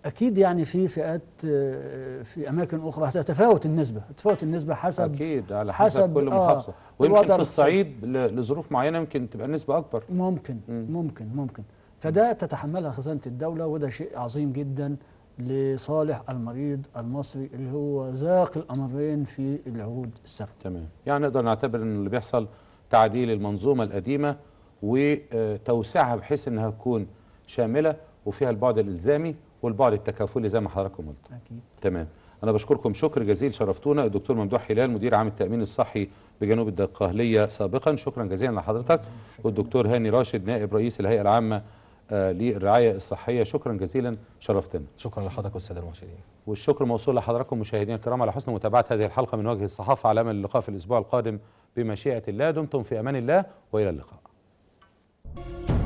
اكيد يعني في فئات آه، في اماكن اخرى تتفاوت النسبه تتفاوت النسبه حسب اكيد على حسب, حسب كل آه، محافظه آه ويمكن في الصعيد لظروف معينه يمكن تبقى النسبه اكبر ممكن مم. ممكن ممكن فده تتحملها خزانه الدوله وده شيء عظيم جدا لصالح المريض المصري اللي هو ذاق الامرين في العهود السابقه تمام يعني نقدر نعتبر ان اللي بيحصل تعديل المنظومة القديمة وتوسعها بحيث أنها تكون شاملة وفيها البعد الإلزامي والبعد التكافلي زي ما حضراتكم قلت أكيد. تمام أنا بشكركم شكر جزيل شرفتونا الدكتور ممدوح هلال مدير عام التأمين الصحي بجنوب الدقهلية سابقا شكرا جزيلا لحضرتك والدكتور هاني راشد نائب رئيس الهيئة العامة آه، للرعاية الصحية شكرا جزيلا شرفتنا شكرا لحضرتك والسادة المشاهدين والشكر موصول لحضراتكم مشاهدينا الكرام على حسن متابعه هذه الحلقه من وجه الصحافه على امل اللقاء في الاسبوع القادم بمشيئه الله دمتم في امان الله والى اللقاء.